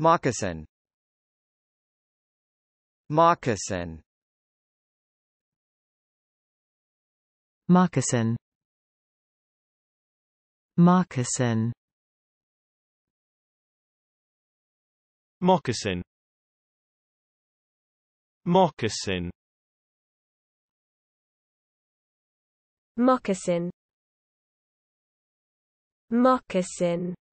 Moccasin Moccasin Moccasin Moccasin Moccasin Moccasin Moccasin Moccasin